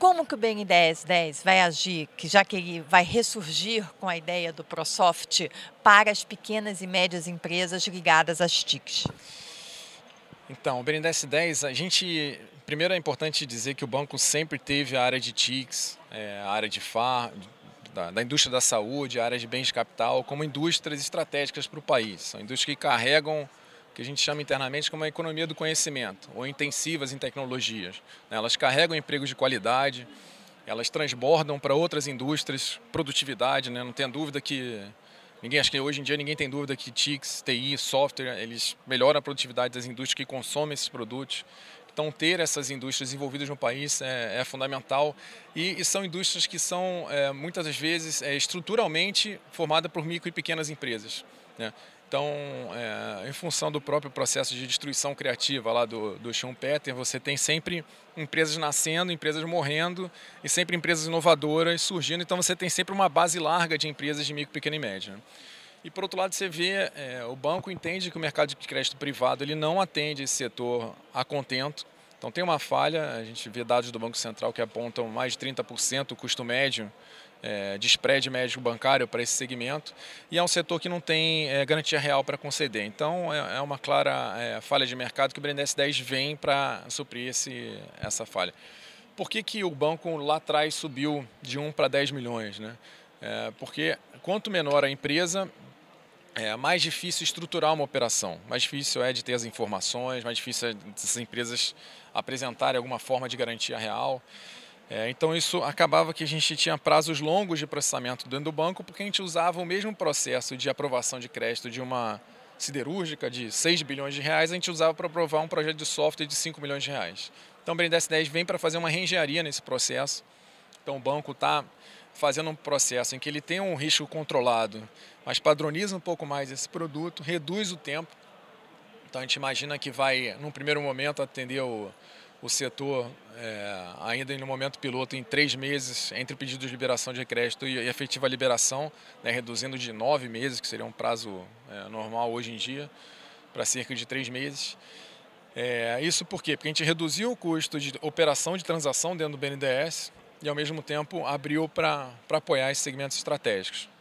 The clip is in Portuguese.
Como que o BNDES 10 vai agir, que já que ele vai ressurgir com a ideia do ProSoft para as pequenas e médias empresas ligadas às TICs? Então, o BNDES 10, a gente primeiro é importante dizer que o banco sempre teve a área de TICs, é, a área de FAR, da, da, indústria da saúde, a área de bens de capital, como indústrias estratégicas para o país. São indústrias que carregam que a gente chama internamente como a economia do conhecimento, ou intensivas em tecnologias. Né? Elas carregam empregos de qualidade, elas transbordam para outras indústrias, produtividade, né? não tem dúvida que ninguém acho que hoje em dia ninguém tem dúvida que TICs, TI, software, eles melhoram a produtividade das indústrias que consomem esses produtos. Então ter essas indústrias envolvidas no país é, é fundamental e, e, são indústrias que são é, muitas vezes é, estruturalmente formadas por micro e pequenas empresas. Né? Então, é, em função do próprio processo de destruição criativa lá do, do Schumpeter, você tem sempre empresas nascendo, empresas morrendo e sempre empresas inovadoras surgindo. Então, você tem sempre uma base larga de empresas de micro, pequena e média. E, por outro lado, você vê, é, o banco entende que o mercado de crédito privado ele não atende esse setor a contento. Então, tem uma falha, a gente vê dados do Banco Central que apontam mais de 30% o custo médio é, de spread médico bancário para esse segmento e é um setor que não tem é, garantia real para conceder. Então é, é uma clara é, falha de mercado que o BNDES 10 vem para suprir esse, essa falha. Por que, que o banco lá atrás subiu de 1 para 10 milhões? Né? É, porque quanto menor a empresa, é mais difícil estruturar uma operação, mais difícil é de ter as informações, mais difícil é dessas empresas apresentarem alguma forma de garantia real. É, então isso acabava que a gente tinha prazos longos de processamento dentro do banco, porque a gente usava o mesmo processo de aprovação de crédito de uma siderúrgica de 6 bilhões de reais, a gente usava para aprovar um projeto de software de 5 milhões de reais. Então o BNDES 10 vem para fazer uma reengenharia nesse processo. Então o banco está fazendo um processo em que ele tem um risco controlado, mas padroniza um pouco mais esse produto, reduz o tempo. Então a gente imagina que vai, num primeiro momento, atender o o setor, é, ainda no momento piloto, em três meses, entre o pedido de liberação de crédito e efetiva liberação, né, reduzindo de nove meses, que seria um prazo é, normal hoje em dia, para cerca de três meses. É, isso por quê? Porque a gente reduziu o custo de operação de transação dentro do BNDES e, ao mesmo tempo, abriu para apoiar esses segmentos estratégicos.